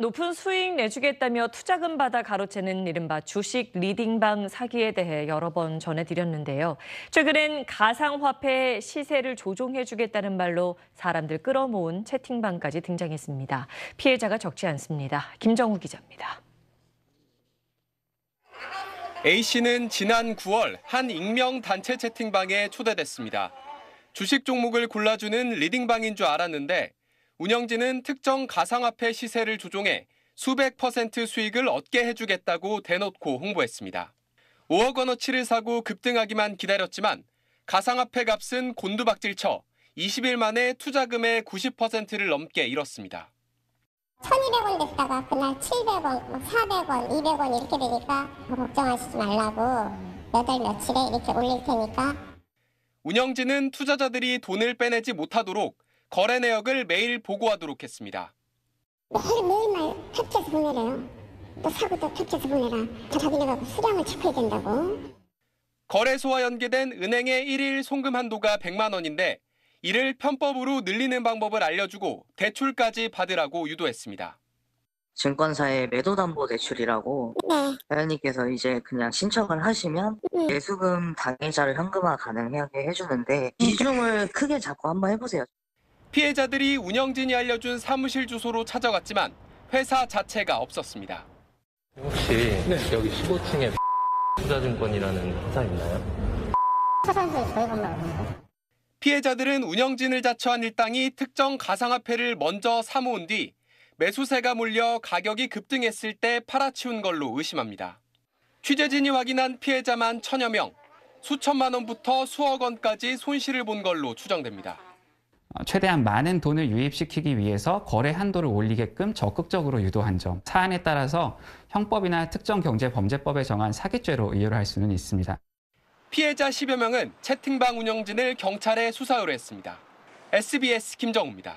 높은 수익 내주겠다며 투자금 받아 가로채는 이른바 주식 리딩방 사기에 대해 여러 번 전해드렸는데요. 최근엔 가상화폐 시세를 조종해주겠다는 말로 사람들 끌어모은 채팅방까지 등장했습니다. 피해자가 적지 않습니다. 김정우 기자입니다. A씨는 지난 9월 한 익명 단체 채팅방에 초대됐습니다. 주식 종목을 골라주는 리딩방인 줄 알았는데 운영진은 특정 가상화폐 시세를 조종해 수백 퍼센트 수익을 얻게 해주겠다고 대놓고 홍보했습니다. 5억 원어치를 사고 급등하기만 기다렸지만 가상화폐 값은 곤두박질쳐 20일 만에 투자금의 90%를 넘게 잃었습니다. 1200원 됐다가 그날 700원, 400원, 200원 이렇게 되니까 뭐 걱정하시지 말라고 몇 달 며칠에 이렇게 올릴 테니까 운영진은 투자자들이 돈을 빼내지 못하도록 거래 내역을 매일 보고하도록 했습니다. 매일 매일만 해서 보내래요. 또 사고도 캡해서 보내라. 저 자기네가 수량을 체크해야 된다고. 거래소와 연계된 은행의 1일 송금 한도가 100만 원인데 이를 편법으로 늘리는 방법을 알려주고 대출까지 받으라고 유도했습니다. 증권사의 매도담보대출이라고 네. 회원님께서 이제 그냥 신청을 하시면 네. 음. 수금 당해자를 현금화 가능하게 해주는데 비중을 크게 잡고 한번 해보세요. 피해자들이 운영진이 알려준 사무실 주소로 찾아갔지만 회사 자체가 없었습니다. 혹시 네. 여기 15층에 투자증권이라는 회사 있나요? 회사에서 저희 건물 가요 피해자들은 운영진을 자처한 일당이 특정 가상화폐를 먼저 사모은 뒤 매수세가 몰려 가격이 급등했을 때 팔아치운 걸로 의심합니다. 취재진이 확인한 피해자만 천여 명, 수천만 원부터 수억 원까지 손실을 본 걸로 추정됩니다. 어, 최대한 많은 돈을 유입시키기 위해서 거래 한도를 올리게끔 적극적으로 유도한 점, 사안에 따라서 형법이나 특정 경제범죄법에 정한 사기죄로 이유를 할 수는 있습니다. 피해자 10여 명은 채팅방 운영진을 경찰에 수사 의뢰했습니다. SBS 김정우입니다.